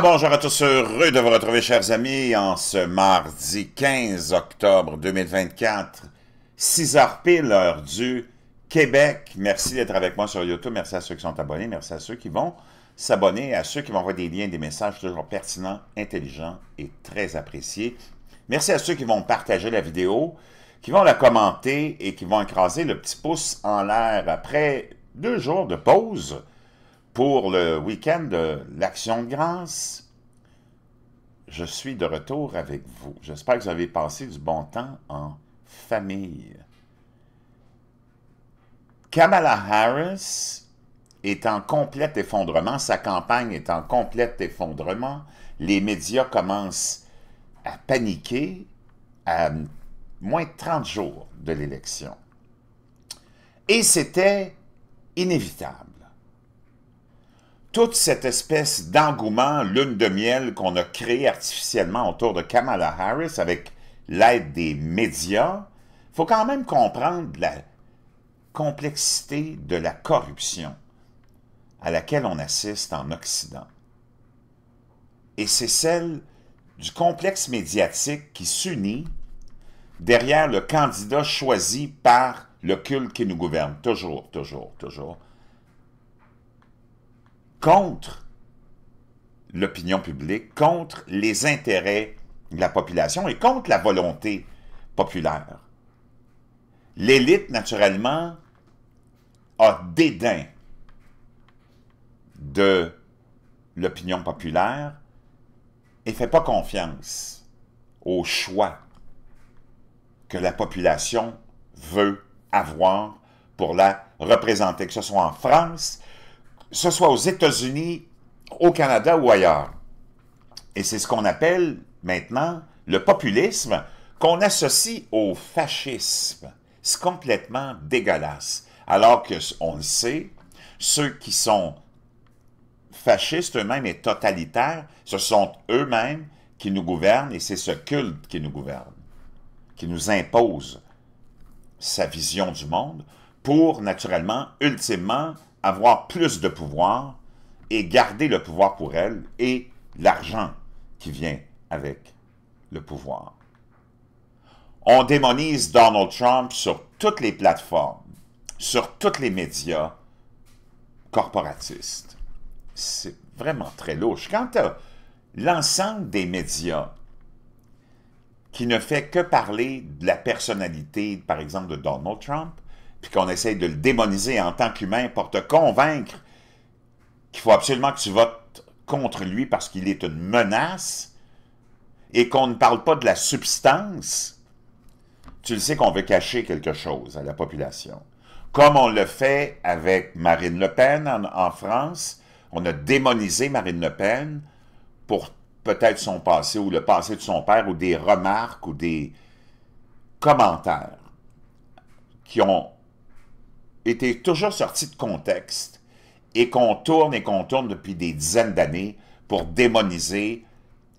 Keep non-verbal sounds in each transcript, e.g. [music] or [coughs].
bonjour à tous, heureux de vous retrouver, chers amis, en ce mardi 15 octobre 2024, 6 h pile, heure du Québec. Merci d'être avec moi sur YouTube, merci à ceux qui sont abonnés, merci à ceux qui vont s'abonner, à ceux qui vont envoyer des liens, des messages toujours pertinents, intelligents et très appréciés. Merci à ceux qui vont partager la vidéo, qui vont la commenter et qui vont écraser le petit pouce en l'air après deux jours de pause pour le week-end de l'Action de grâce. Je suis de retour avec vous. J'espère que vous avez passé du bon temps en famille. Kamala Harris est en complet effondrement, sa campagne est en complète effondrement, les médias commencent à paniquer à moins de 30 jours de l'élection. Et c'était inévitable toute cette espèce d'engouement lune de miel qu'on a créé artificiellement autour de Kamala Harris avec l'aide des médias, faut quand même comprendre la complexité de la corruption à laquelle on assiste en Occident. Et c'est celle du complexe médiatique qui s'unit derrière le candidat choisi par le culte qui nous gouverne, toujours, toujours, toujours, contre l'opinion publique, contre les intérêts de la population et contre la volonté populaire. L'élite, naturellement, a dédain de l'opinion populaire et ne fait pas confiance au choix que la population veut avoir pour la représenter, que ce soit en France, ce soit aux États-Unis, au Canada ou ailleurs. Et c'est ce qu'on appelle maintenant le populisme qu'on associe au fascisme. C'est complètement dégueulasse. Alors que, on le sait, ceux qui sont fascistes eux-mêmes et totalitaires, ce sont eux-mêmes qui nous gouvernent et c'est ce culte qui nous gouverne, qui nous impose sa vision du monde pour, naturellement, ultimement, avoir plus de pouvoir et garder le pouvoir pour elle et l'argent qui vient avec le pouvoir. On démonise Donald Trump sur toutes les plateformes, sur tous les médias corporatistes. C'est vraiment très louche. Quand à l'ensemble des médias qui ne fait que parler de la personnalité, par exemple, de Donald Trump, puis qu'on essaye de le démoniser en tant qu'humain pour te convaincre qu'il faut absolument que tu votes contre lui parce qu'il est une menace et qu'on ne parle pas de la substance, tu le sais qu'on veut cacher quelque chose à la population. Comme on le fait avec Marine Le Pen en, en France, on a démonisé Marine Le Pen pour peut-être son passé ou le passé de son père ou des remarques ou des commentaires qui ont était toujours sorti de contexte et qu'on tourne et qu'on tourne depuis des dizaines d'années pour démoniser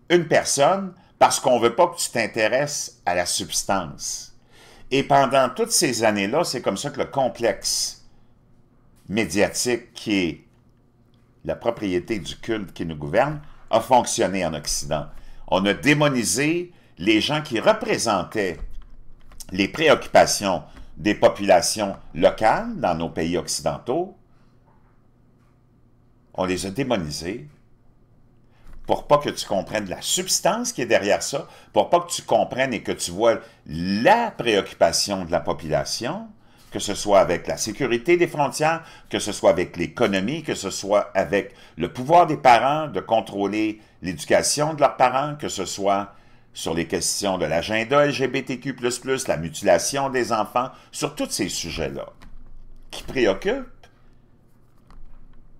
une personne parce qu'on ne veut pas que tu t'intéresses à la substance. Et pendant toutes ces années-là, c'est comme ça que le complexe médiatique qui est la propriété du culte qui nous gouverne a fonctionné en Occident. On a démonisé les gens qui représentaient les préoccupations des populations locales dans nos pays occidentaux, on les a démonisés pour pas que tu comprennes la substance qui est derrière ça, pour pas que tu comprennes et que tu vois la préoccupation de la population, que ce soit avec la sécurité des frontières, que ce soit avec l'économie, que ce soit avec le pouvoir des parents de contrôler l'éducation de leurs parents, que ce soit sur les questions de l'agenda LGBTQ++, la mutilation des enfants, sur tous ces sujets-là, qui préoccupent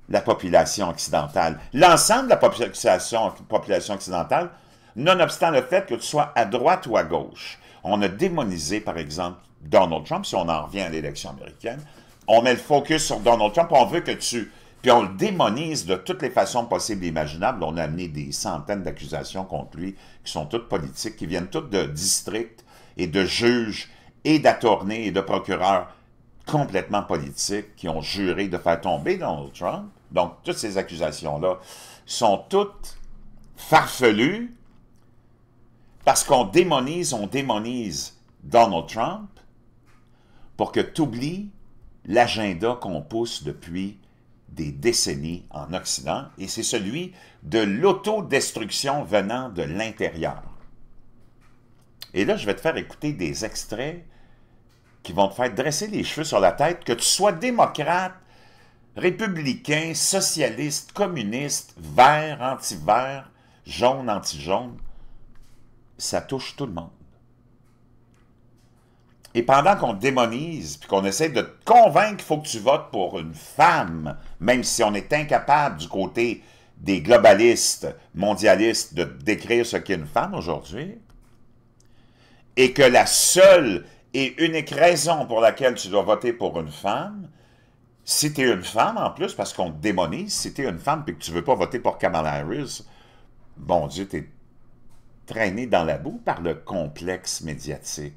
la population occidentale, l'ensemble de la population, occidentale, nonobstant le fait que tu sois à droite ou à gauche. On a démonisé, par exemple, Donald Trump, si on en revient à l'élection américaine, on met le focus sur Donald Trump, on veut que tu puis on le démonise de toutes les façons possibles et imaginables. On a amené des centaines d'accusations contre lui qui sont toutes politiques, qui viennent toutes de districts et de juges et d'attornés et de procureurs complètement politiques qui ont juré de faire tomber Donald Trump. Donc, toutes ces accusations-là sont toutes farfelues parce qu'on démonise, on démonise Donald Trump pour que tu oublies l'agenda qu'on pousse depuis des décennies en Occident, et c'est celui de l'autodestruction venant de l'intérieur. Et là, je vais te faire écouter des extraits qui vont te faire dresser les cheveux sur la tête, que tu sois démocrate, républicain, socialiste, communiste, vert, anti-vert, jaune, anti-jaune, ça touche tout le monde. Et pendant qu'on démonise, puis qu'on essaie de te convaincre qu'il faut que tu votes pour une femme même si on est incapable du côté des globalistes mondialistes de décrire ce qu'est une femme aujourd'hui, et que la seule et unique raison pour laquelle tu dois voter pour une femme, si tu es une femme en plus, parce qu'on te démonise, si tu es une femme et que tu ne veux pas voter pour Kamala Harris, bon Dieu, tu es traîné dans la boue par le complexe médiatique.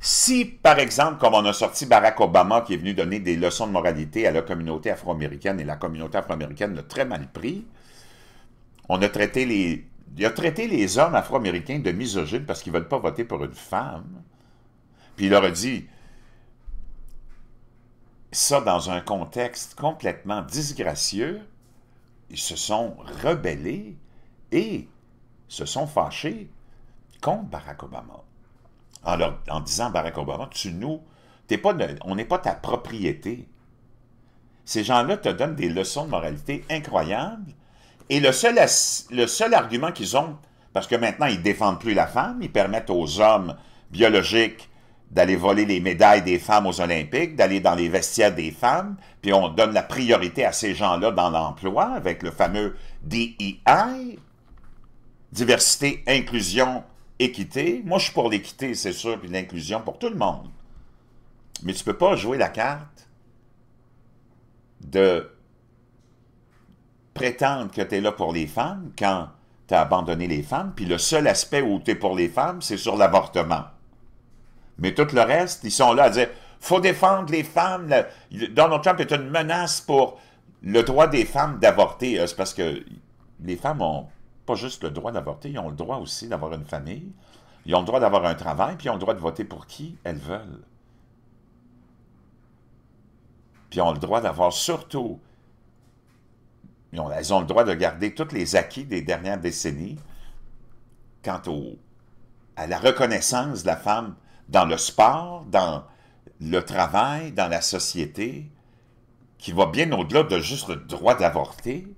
Si, par exemple, comme on a sorti Barack Obama qui est venu donner des leçons de moralité à la communauté afro-américaine et la communauté afro-américaine l'a très mal pris, on a traité les, il a traité les hommes afro-américains de misogynes parce qu'ils ne veulent pas voter pour une femme. Puis il leur a dit ça dans un contexte complètement disgracieux. Ils se sont rebellés et se sont fâchés contre Barack Obama. Ah, en, disant, Barack Obama, tu nous, pas, on n'est pas ta propriété. Ces gens-là te donnent des leçons de moralité incroyables. Et le seul, le seul argument qu'ils ont, parce que maintenant, ils défendent plus la femme, ils permettent aux hommes biologiques d'aller voler les médailles des femmes aux Olympiques, d'aller dans les vestiaires des femmes, puis on donne la priorité à ces gens-là dans l'emploi avec le fameux DEI, diversité, inclusion, équité. Moi, je suis pour l'équité, c'est sûr, puis l'inclusion pour tout le monde. Mais tu ne peux pas jouer la carte de prétendre que tu es là pour les femmes quand tu as abandonné les femmes, puis le seul aspect où tu es pour les femmes, c'est sur l'avortement. Mais tout le reste, ils sont là à dire faut défendre les femmes. Donald Trump est une menace pour le droit des femmes d'avorter. Euh, c'est parce que les femmes ont pas juste le droit d'avorter, ils ont le droit aussi d'avoir une famille, ils ont le droit d'avoir un travail, puis ils ont le droit de voter pour qui elles veulent. Puis ils ont le droit d'avoir surtout, ils ont, elles ont le droit de garder tous les acquis des dernières décennies quant au, à la reconnaissance de la femme dans le sport, dans le travail, dans la société, qui va bien au-delà de juste le droit d'avorter,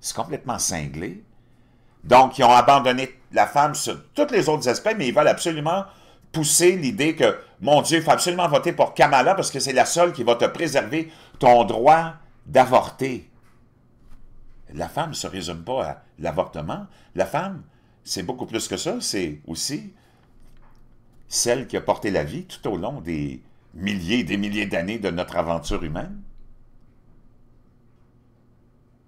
c'est complètement cinglé. Donc, ils ont abandonné la femme sur tous les autres aspects, mais ils veulent absolument pousser l'idée que, mon Dieu, il faut absolument voter pour Kamala parce que c'est la seule qui va te préserver ton droit d'avorter. La femme ne se résume pas à l'avortement. La femme, c'est beaucoup plus que ça. C'est aussi celle qui a porté la vie tout au long des milliers et des milliers d'années de notre aventure humaine.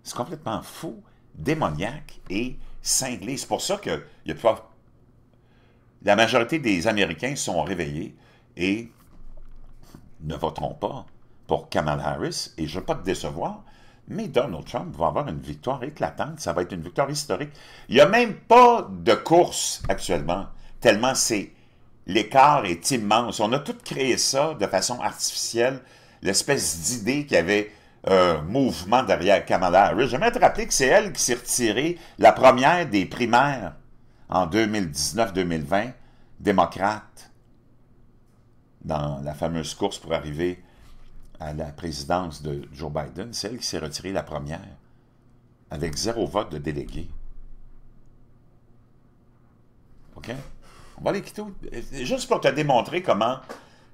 C'est complètement fou, démoniaque et cinglé. C'est pour ça que la majorité des Américains sont réveillés et ne voteront pas pour Kamala Harris. Et je ne veux pas te décevoir, mais Donald Trump va avoir une victoire éclatante. Ça va être une victoire historique. Il n'y a même pas de course actuellement, tellement c'est l'écart est immense. On a tout créé ça de façon artificielle, l'espèce d'idée qu'il y avait mouvement derrière Kamala Harris. J'aimerais te rappeler que c'est elle qui s'est retirée la première des primaires en 2019-2020, démocrate, dans la fameuse course pour arriver à la présidence de Joe Biden. C'est elle qui s'est retirée la première, avec zéro vote de délégué. OK? On va aller quitter. Juste pour te démontrer comment...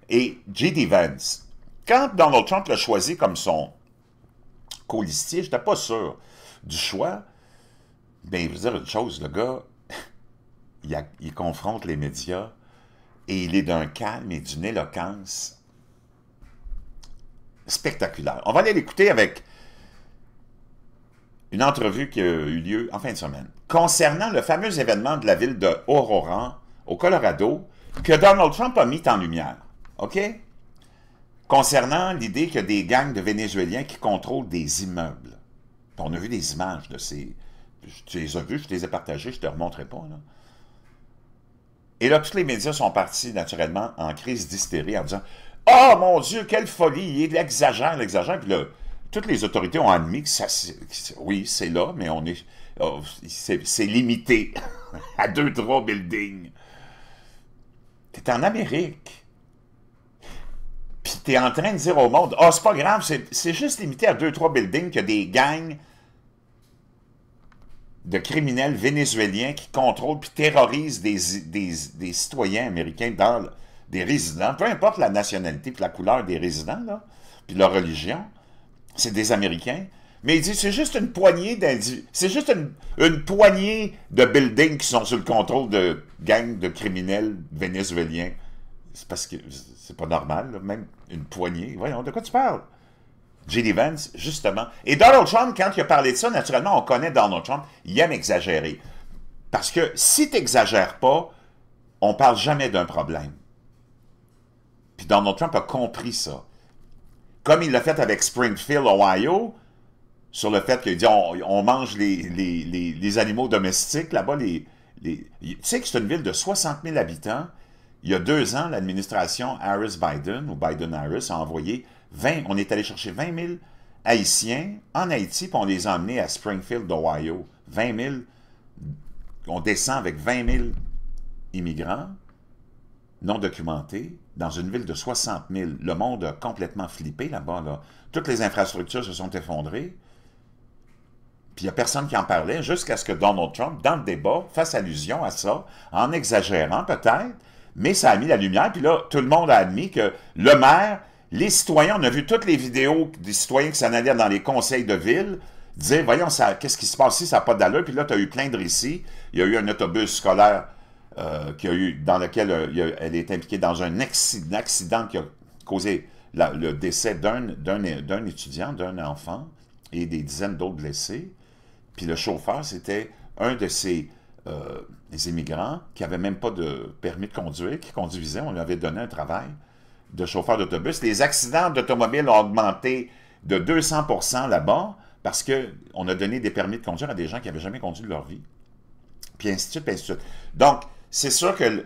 Et J.D. Vance, quand Donald Trump l'a choisi comme son colistier, j'étais pas sûr du choix. mais ben, je veux dire une chose, le gars, [laughs] il, confronte les médias et il est d'un calme et d'une éloquence spectaculaire. On va aller l'écouter avec une entrevue qui a eu lieu en fin de semaine concernant le fameux événement de la ville de Aurora, au Colorado, que Donald Trump a mis en lumière. OK? concernant l'idée qu'il y a des gangs de Vénézuéliens qui contrôlent des immeubles. On a vu des images de ces... Tu les as vues, je te les ai partagées, je ne te remonterai pas. Là. Et là, tous les médias sont partis naturellement en crise d'hystérie en disant « Oh mon Dieu, quelle folie! Il de il exagère! » Puis là, toutes les autorités ont admis que ça... oui, c'est là, mais on est... Oh, c'est limité [laughs] à deux, trois buildings. T'es en Amérique. Puis tu es en train de dire au monde, ah, c'est pas grave, c'est juste limité à deux, trois buildings a des gangs de criminels vénézuéliens qui contrôlent puis terrorisent des, des, citoyens américains dans des résidents, peu importe la nationalité puis la couleur des résidents, là, puis leur religion, c'est des Américains. Mais il dit, c'est juste une poignée c'est juste une, une, poignée de buildings qui sont sous le contrôle de gangs de criminels vénézuéliens. C'est parce que c'est pas normal, même une poignée. Voyons, de quoi tu parles? J.D. Vance, justement. Et Donald Trump, quand il a parlé de ça, naturellement, on connaît Donald Trump, il aime exagérer. Parce que si tu n'exagères pas, on parle jamais d'un problème. Puis Donald Trump a compris ça. Comme il l'a fait avec Springfield, Ohio, sur le fait qu'il dit on, mange les, animaux domestiques là-bas. tu sais que c'est une ville de 60 000 habitants il y a deux ans, l'administration Harris-Biden, ou Biden-Harris, a envoyé 20, on est allé chercher 20 000 Haïtiens en Haïti, puis on les a emmenés à Springfield, Ohio. 20 000, on descend avec 20 000 immigrants non documentés dans une ville de 60 000. Le monde a complètement flippé là-bas. Toutes les infrastructures se sont effondrées. Puis il n'y a personne qui en parlait jusqu'à ce que Donald Trump, dans le débat, fasse allusion à ça, en exagérant peut-être, mais ça a mis la lumière. Puis là, tout le monde a admis que le maire, les citoyens, on a vu toutes les vidéos des citoyens qui s'en allaient dans les conseils de ville, disaient, voyons, qu'est-ce qui se passe ici, ça n'a pas d'allure. Puis là, tu as eu plein de récits. Il y a eu un autobus scolaire euh, qui a eu, dans lequel euh, elle est impliquée dans un accident, qui a causé le décès d'un étudiant, d'un enfant et des dizaines d'autres blessés. Puis le chauffeur, c'était un de ces... Les euh, immigrants qui n'avaient même pas de permis de conduire, qui conduisaient, on leur avait donné un travail de chauffeur d'autobus. Les accidents d'automobiles ont augmenté de 200 là-bas parce qu'on a donné des permis de conduire à des gens qui n'avaient jamais conduit de leur vie. Puis ainsi de suite, ainsi de suite. Donc, c'est sûr que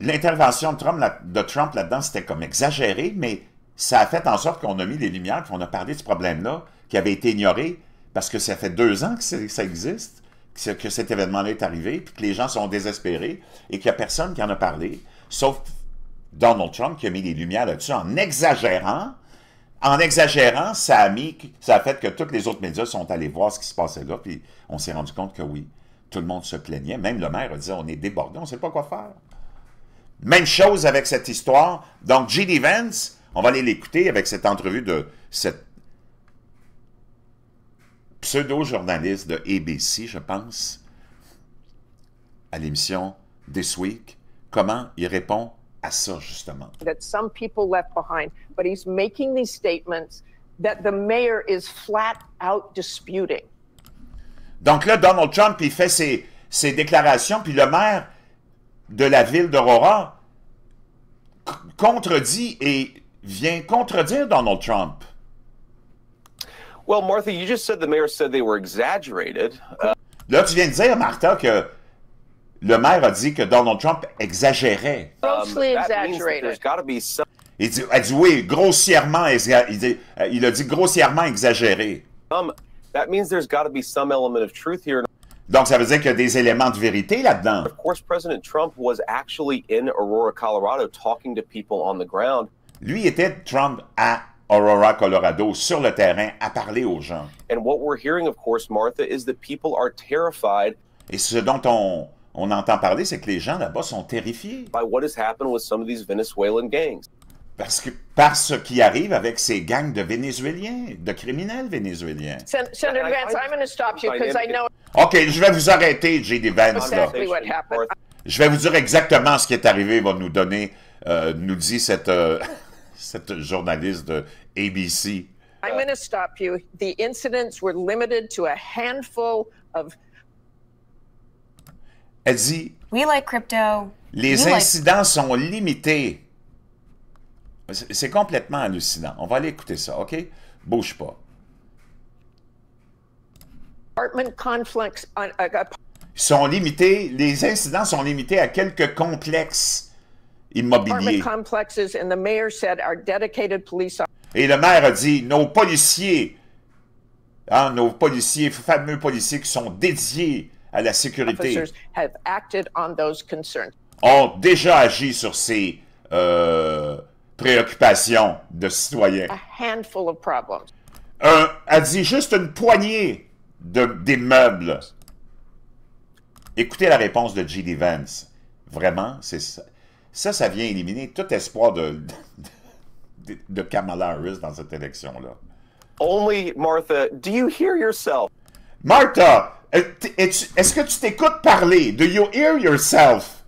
l'intervention de Trump, de Trump là-dedans, c'était comme exagéré, mais ça a fait en sorte qu'on a mis les lumières, qu'on a parlé de ce problème-là, qui avait été ignoré, parce que ça fait deux ans que ça existe, que cet événement-là est arrivé, puis que les gens sont désespérés et qu'il n'y a personne qui en a parlé, sauf Donald Trump qui a mis des lumières là-dessus en exagérant. En exagérant, ça a, ça fait que tous les autres médias sont allés voir ce qui se passait là, puis on s'est rendu compte que oui, tout le monde se plaignait. Même le maire a dit on est débordé, on ne sait pas quoi faire. Même chose avec cette histoire. Donc, J.D. Vance, on va aller l'écouter avec cette entrevue de cette pseudo-journaliste de ABC, je pense, à l'émission This Week, comment il répond à ça, justement. flat Donc là, Donald Trump, il fait ses, ses déclarations, puis le maire de la ville d'Aurora contredit et vient contredire Donald Trump. Well, Martha, you just said the mayor said they were exaggerated. Uh... Là, tu viens de dire, Martha, que le maire a dit que Donald Trump exagérait. Grossly um, Il dit, elle dit oui, grossièrement, il, dit, euh, il a dit grossièrement exagéré. Um, that means there's got to be some element of truth here. Donc, ça veut dire qu'il y a des éléments de vérité là-dedans. Of course, President Trump was actually in Aurora, Colorado, talking to people on the ground. Lui était Trump à Aurora, Colorado, sur le terrain, à parler aux gens. Et ce dont on, on entend parler, c'est que les gens là-bas sont terrifiés. Parce que par ce qui arrive avec ces gangs de Vénézuéliens, de criminels vénézuéliens. Ok, je vais vous arrêter, J.D. Vance. Je vais vous dire exactement ce qui est arrivé. Il va nous donner, euh, nous dit cette. Euh, cette journaliste de ABC. incidents Elle dit. crypto. Les incidents sont limités. C'est complètement hallucinant. On va aller écouter ça, OK? Bouge pas. Uh, sont limités, les incidents sont limités à quelques complexes. Et le maire a dit, nos policiers, hein, nos policiers, fameux policiers qui sont dédiés à la sécurité, ont déjà agi sur ces euh, préoccupations de citoyens. Un, a dit juste une poignée d'immeubles. Écoutez la réponse de G.D. Vance. Vraiment, c'est ça. Ça, ça vient éliminer tout espoir de, de, Kamala Harris dans cette élection-là. Only Martha, do you hear yourself? Martha, est-ce que tu t'écoutes parler? Do you hear yourself?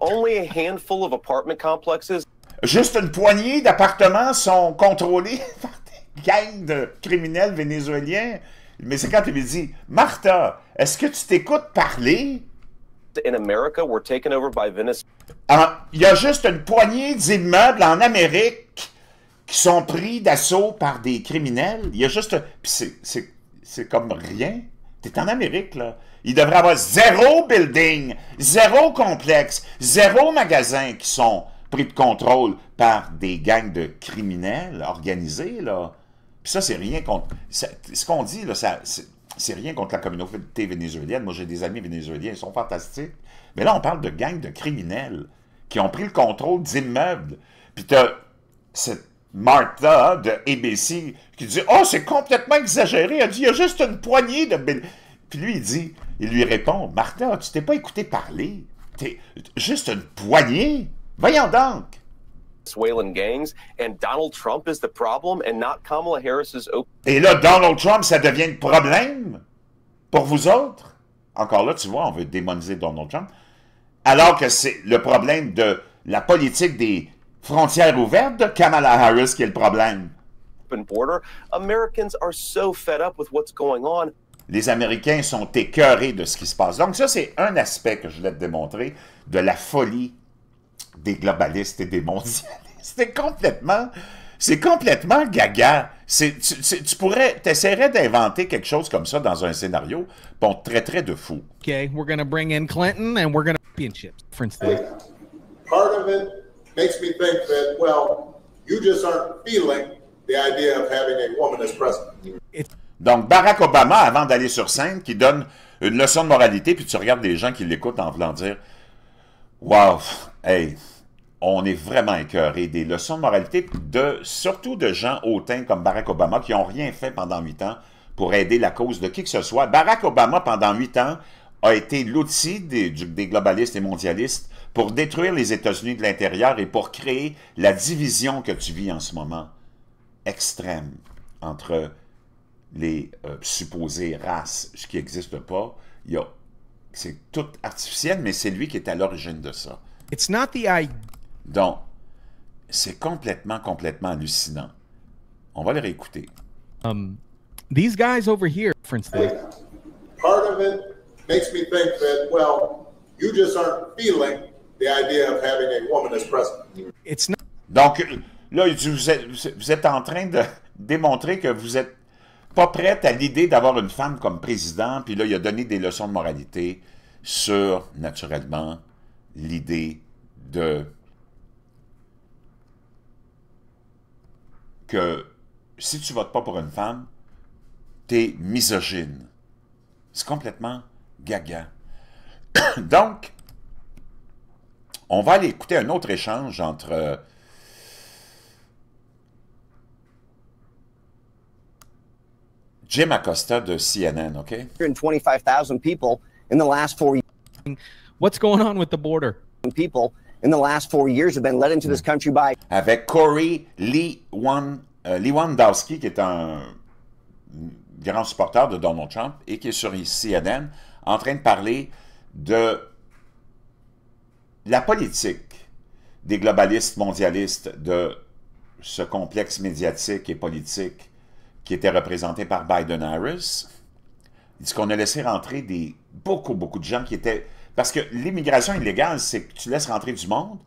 Only a handful of apartment complexes. Juste une poignée d'appartements sont contrôlés [laughs] par des gangs de criminels vénézuéliens. Mais c'est quand tu me dis, Martha, est-ce que tu t'écoutes parler? In America, we're taken over by Venezuela il y a juste une poignée d'immeubles en Amérique qui sont pris d'assaut par des criminels. Il y a juste... c'est comme rien. T'es en Amérique, là. Il devrait avoir zéro building, zéro complexe, zéro magasin qui sont pris de contrôle par des gangs de criminels organisés, là. Puis ça, c'est rien contre... ce qu'on dit, là, c'est rien contre la communauté vénézuélienne. Moi, j'ai des amis vénézuéliens, ils sont fantastiques. Mais là, on parle de gangs de criminels qui ont pris le contrôle d'immeubles. Puis tu as cette Martha de ABC qui dit Oh, c'est complètement exagéré. Elle dit Il y a juste une poignée de. Puis lui, il dit Il lui répond Martha, tu t'es pas écouté parler. T'es juste une poignée. Voyons donc. Et là, Donald Trump, ça devient le problème pour vous autres? Encore là, tu vois, on veut démoniser Donald Trump. Alors que c'est le problème de la politique des frontières ouvertes de Kamala Harris qui est le problème. Les Américains sont écœurés de ce qui se passe. Donc ça, c'est un aspect que je voulais te démontrer de la folie des globalistes et des mondialistes. [laughs] C'est complètement c'est complètement gaga. Tu, tu, tu, pourrais, t'essaierais d'inventer quelque chose comme ça dans un scénario, puis on te traiterait de fou. Okay, we're gonna bring in Clinton and we're gonna chips, for instance. Part of it makes me think that, well, you just aren't feeling the idea of having a woman as president. Donc, Barack Obama, avant d'aller sur scène, qui donne une leçon de moralité, puis tu regardes des gens qui l'écoutent en voulant dire, wow, hey, on est vraiment écœuré des leçons de moralité, de, surtout de gens hautains comme Barack Obama qui n'ont rien fait pendant huit ans pour aider la cause de qui que ce soit. Barack Obama, pendant huit ans, a été l'outil des, des, globalistes et mondialistes pour détruire les États-Unis de l'intérieur et pour créer la division que tu vis en ce moment extrême entre les euh, supposées races, ce qui n'existe pas. C'est tout artificiel, mais c'est lui qui est à l'origine de ça. It's not the idea. Donc, c'est complètement, complètement hallucinant. On va les réécouter. Um, Donc, là, vous êtes, en train de [laughs] démontrer que vous êtes pas prête à l'idée d'avoir une femme comme président, puis là, il a donné des leçons de moralité sur, naturellement, l'idée de que si tu votes pas pour une femme, es misogyne. C'est complètement gaga. [coughs] Donc, on va aller écouter un autre échange entre... Euh, Jim Acosta de CNN, OK? with the border? People in the last years mm. Avec Corey Lewandowski, euh, qui est un grand supporter de Donald Trump et qui est sur CNN en train de parler de la politique des globalistes mondialistes, de ce complexe médiatique et politique qui était représenté par Biden-Harris. Il dit qu'on a laissé rentrer des, beaucoup, beaucoup de gens qui étaient parce que l'immigration illégale, c'est que tu laisses rentrer du monde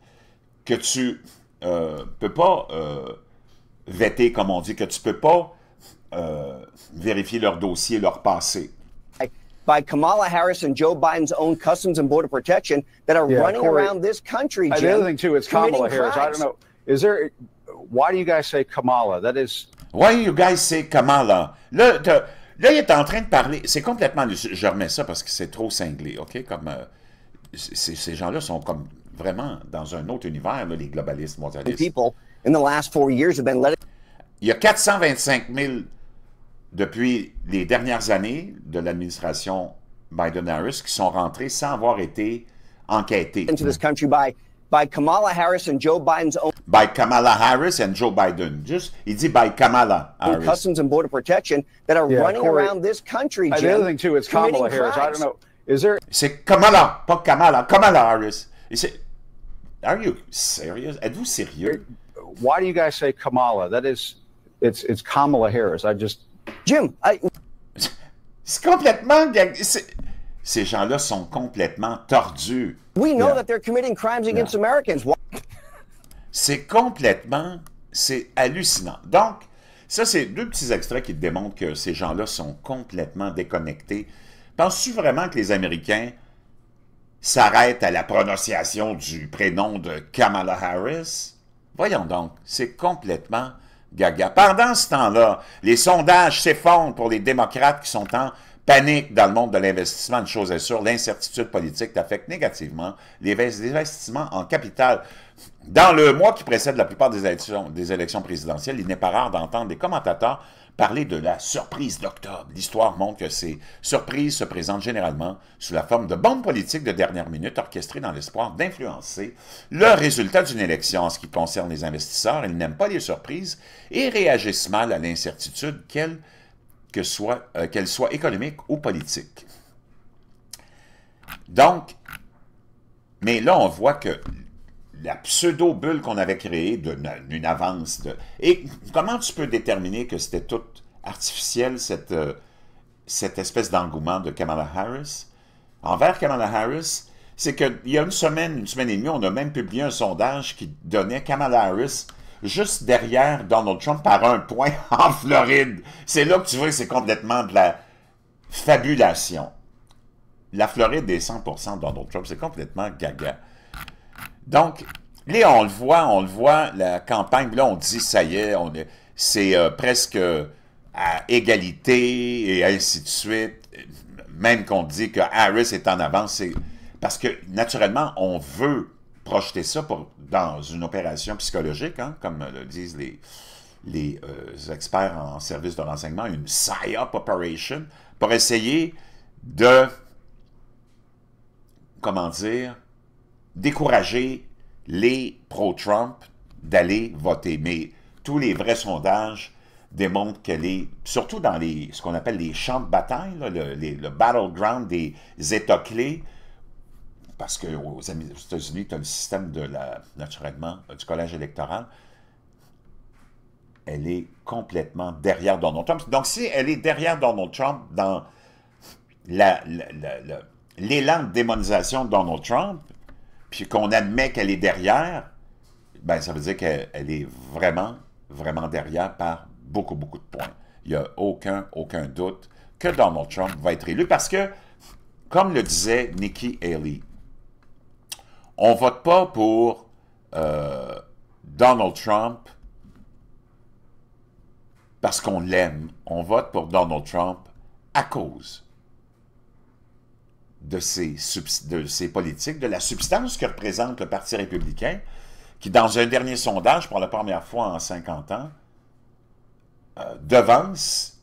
que tu ne euh, peux pas euh, vêter, comme on dit, que tu ne peux pas euh, vérifier leur dossier, leur passé. by Kamala Harris and Joe Biden's own Customs and Border Protection that are running around this country. Uh, Jim, the other thing too is Kamala Harris. I don't know. Is there? Why do you guys say Kamala? That is. Why do you guys say Kamala? Là, il est en train de parler. C'est complètement. Je remets ça parce que c'est trop cinglé, OK? Comme. Euh, ces gens-là sont comme vraiment dans un autre univers, les globalistes mondialistes. Il y a 425 000 depuis les dernières années de l'administration Biden-Harris qui sont rentrés sans avoir été enquêtés. by Kamala Harris and Joe Biden's own. By Kamala Harris and Joe Biden. Just, is it by Kamala Harris. Customs and Border Protection that are yeah, running Corey, around this country. Jim, the other thing, too, is Kamala Harris. I don't know. Is there. C'est Kamala, pas Kamala. Kamala Harris. it? are you serious? Are you serious? Why do you guys say Kamala? That is, it's, it's Kamala Harris. I just. Jim, I. c'est complètement. C'est, Ces gens-là sont complètement tordus. We know that they're committing crimes against Americans. C'est complètement, c'est hallucinant. Donc, ça, c'est deux petits extraits qui démontrent que ces gens-là sont complètement déconnectés. Penses-tu vraiment que les Américains s'arrêtent à la prononciation du prénom de Kamala Harris? Voyons donc, c'est complètement gaga. Pendant ce temps-là, les sondages s'effondrent pour les démocrates qui sont en panique dans le monde de l'investissement, une chose est sûre, l'incertitude politique affecte négativement les investissements en capital. Dans le mois qui précède la plupart des élections, présidentielles, il n'est pas rare d'entendre des commentateurs parler de la surprise d'octobre. L'histoire montre que ces surprises se présentent généralement sous la forme de bombes politiques de dernière minute orchestrées dans l'espoir d'influencer le résultat d'une élection. En ce qui concerne les investisseurs, ils n'aiment pas les surprises et réagissent mal à l'incertitude qu'elles qu'elle soit, euh, qu'elle soit économique ou politique. Donc, mais là, on voit que la pseudo-bulle qu'on avait créée d'une avance de... Et comment tu peux déterminer que c'était tout artificiel, cette, euh, cette espèce d'engouement de Kamala Harris? Envers Kamala Harris, c'est qu'il y a une semaine, une semaine et demie, on a même publié un sondage qui donnait Kamala Harris juste derrière Donald Trump par un point [laughs] en Floride. C'est là que tu vois que c'est complètement de la fabulation. La Floride est 100% Donald Trump, c'est complètement gaga. Donc, là, on le voit, on le voit, la campagne, là, on dit, ça y est, on est, c'est euh, presque euh, à égalité et ainsi de suite. Même qu'on dit que Harris est en avance, c'est parce que, naturellement, on veut projeter ça dans une opération psychologique, hein, comme le disent les, euh, experts en service de renseignement, une PSYOP operation, pour essayer de, comment dire, décourager les pro-Trump d'aller voter. Mais tous les vrais sondages démontrent qu'elle les, surtout dans les, ce qu'on appelle les champs de bataille, le, le battleground des États clés, parce qu'aux États-Unis, tu as le système de la, naturellement, du collège électoral. Elle est complètement derrière Donald Trump. Donc, si elle est derrière Donald Trump dans l'élan de démonisation de Donald Trump, puis qu'on admet qu'elle est derrière, ben, ça veut dire qu'elle est vraiment, vraiment derrière par beaucoup, beaucoup de points. Il n'y a aucun, aucun doute que Donald Trump va être élu parce que, comme le disait Nikki Haley, on vote pas pour euh, Donald Trump parce qu'on l'aime. On vote pour Donald Trump à cause de ses, politiques, de la substance que représente le Parti républicain, qui, dans un dernier sondage, pour la première fois en 50 ans, euh, devance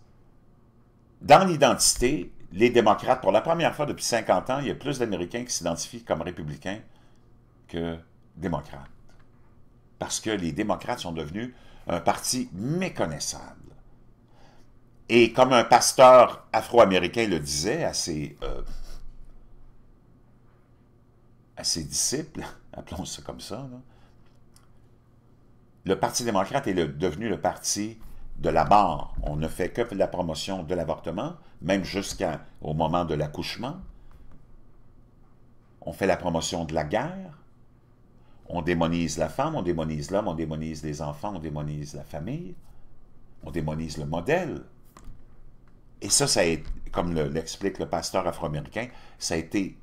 dans l'identité les démocrates. Pour la première fois depuis 50 ans, il y a plus d'Américains qui s'identifient comme républicains démocrate. Parce que les démocrates sont devenus un parti méconnaissable. Et comme un pasteur afro-américain le disait à ses, euh, à ses disciples, [laughs] appelons ça comme ça, le Parti démocrate est devenu le parti de la mort. On ne fait que la promotion de l'avortement, même jusqu'au moment de l'accouchement. On fait la promotion de la guerre. On démonise la femme, on démonise l'homme, on démonise les enfants, on démonise la famille, on démonise le modèle. Et ça, ça est, comme l'explique le, le pasteur afro-américain, ça a été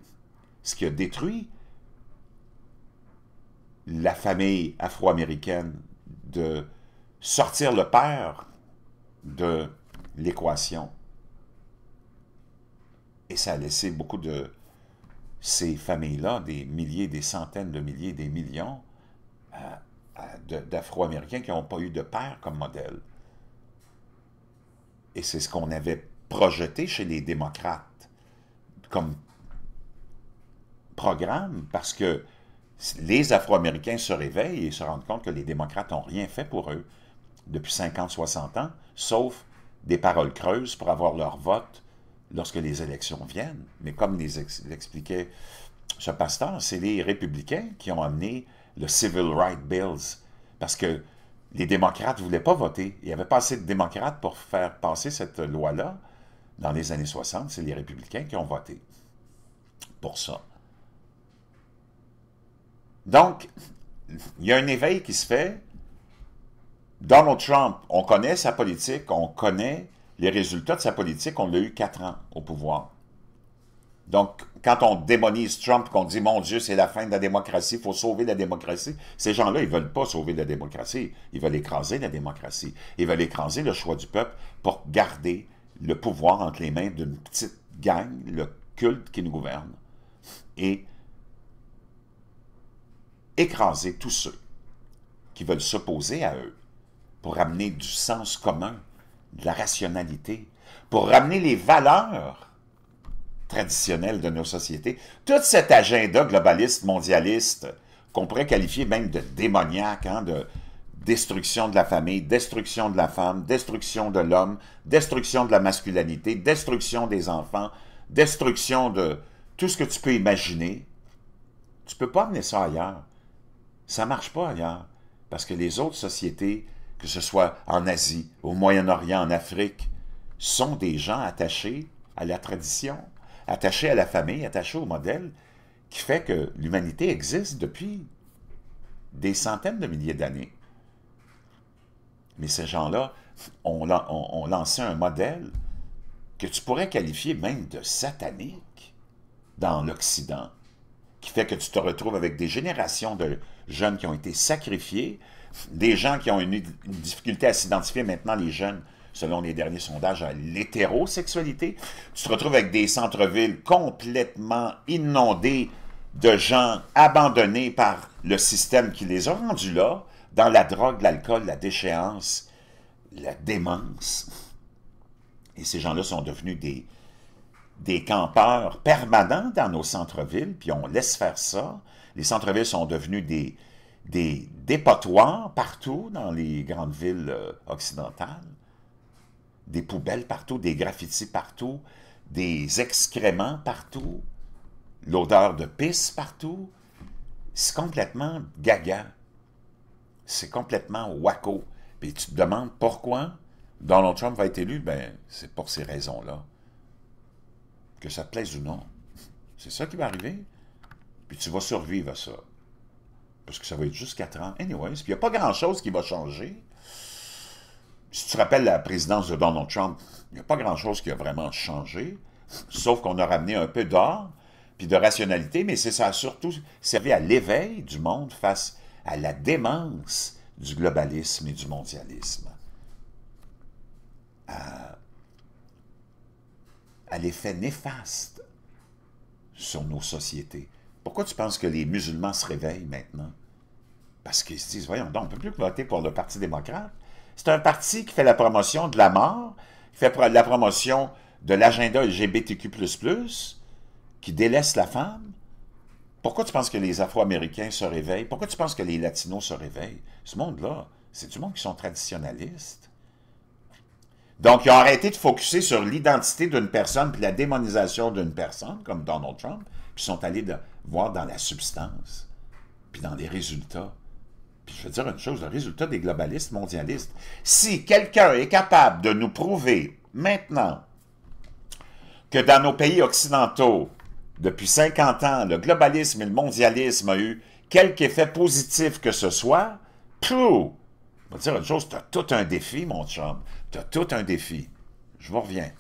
ce qui a détruit la famille afro-américaine de sortir le père de l'équation. Et ça a laissé beaucoup de, ces familles-là, des milliers, des centaines de milliers, des millions euh, d'Afro-Américains qui n'ont pas eu de père comme modèle. Et c'est ce qu'on avait projeté chez les démocrates comme programme, parce que les Afro-Américains se réveillent et se rendent compte que les démocrates n'ont rien fait pour eux depuis 50-60 ans, sauf des paroles creuses pour avoir leur vote lorsque les élections viennent. Mais comme l'expliquait ce pasteur, c'est les républicains qui ont amené le Civil Rights Bills, parce que les démocrates ne voulaient pas voter. Il n'y avait pas assez de démocrates pour faire passer cette loi-là. Dans les années 60, c'est les républicains qui ont voté pour ça. Donc, il y a un éveil qui se fait. Donald Trump, on connaît sa politique, on connaît les résultats de sa politique, on l'a eu quatre ans au pouvoir. Donc, quand on démonise Trump, qu'on dit, mon Dieu, c'est la fin de la démocratie, il faut sauver la démocratie, ces gens-là, ils ne veulent pas sauver la démocratie, ils veulent écraser la démocratie, ils veulent écraser le choix du peuple pour garder le pouvoir entre les mains d'une petite gang, le culte qui nous gouverne, et écraser tous ceux qui veulent s'opposer à eux pour amener du sens commun de la rationalité, pour ramener les valeurs traditionnelles de nos sociétés. Tout cet agenda globaliste, mondialiste, qu'on pourrait qualifier même de démoniaque, hein, de destruction de la famille, destruction de la femme, destruction de l'homme, destruction de la masculinité, destruction des enfants, destruction de tout ce que tu peux imaginer. Tu ne peux pas amener ça ailleurs. Ça ne marche pas ailleurs, parce que les autres sociétés que ce soit en Asie, au Moyen-Orient, en Afrique, sont des gens attachés à la tradition, attachés à la famille, attachés au modèle, qui fait que l'humanité existe depuis des centaines de milliers d'années. Mais ces gens-là ont, lancé un modèle que tu pourrais qualifier même de satanique dans l'Occident, qui fait que tu te retrouves avec des générations de jeunes qui ont été sacrifiés, des gens qui ont une, difficulté à s'identifier maintenant, les jeunes, selon les derniers sondages, à l'hétérosexualité. Tu te retrouves avec des centres-villes complètement inondés de gens abandonnés par le système qui les a rendus là, dans la drogue, l'alcool, la déchéance, la démence. Et ces gens-là sont devenus des, des campeurs permanents dans nos centres-villes, puis on laisse faire ça. Les centres-villes sont devenus des, des dépotoirs partout dans les grandes villes euh, occidentales, des poubelles partout, des graffitis partout, des excréments partout, l'odeur de pisse partout. C'est complètement gaga. C'est complètement wacko. Puis tu te demandes pourquoi Donald Trump va être élu, ben c'est pour ces raisons-là. Que ça te plaise ou non, c'est ça qui va arriver. Puis tu vas survivre à ça parce que ça va être juste 4 ans. Anyways, il n'y a pas grand-chose qui va changer. Si tu te rappelles la présidence de Donald Trump, il n'y a pas grand-chose qui a vraiment changé, sauf qu'on a ramené un peu d'or puis de rationalité, mais c'est ça a surtout servi à l'éveil du monde face à la démence du globalisme et du mondialisme. à l'effet néfaste sur nos sociétés. Pourquoi tu penses que les musulmans se réveillent maintenant? Parce qu'ils se disent, voyons, donc, on ne peut plus voter pour le Parti démocrate. C'est un parti qui fait la promotion de la mort, qui fait la promotion de l'agenda LGBTQ++, qui délaisse la femme. Pourquoi tu penses que les Afro-Américains se réveillent? Pourquoi tu penses que les Latinos se réveillent? Ce monde-là, c'est du monde qui sont traditionnalistes. Donc, ils ont arrêté de focusser sur l'identité d'une personne puis la démonisation d'une personne, comme Donald Trump, puis sont allés voir dans la substance, puis dans les résultats. Puis je vais dire une chose, le résultat des globalistes mondialistes, si quelqu'un est capable de nous prouver maintenant que dans nos pays occidentaux, depuis 50 ans, le globalisme et le mondialisme a eu quelque effet positif que ce soit, prou! Je vais dire une chose, tu as tout un défi, mon chum. Tu as tout un défi. Je vous reviens.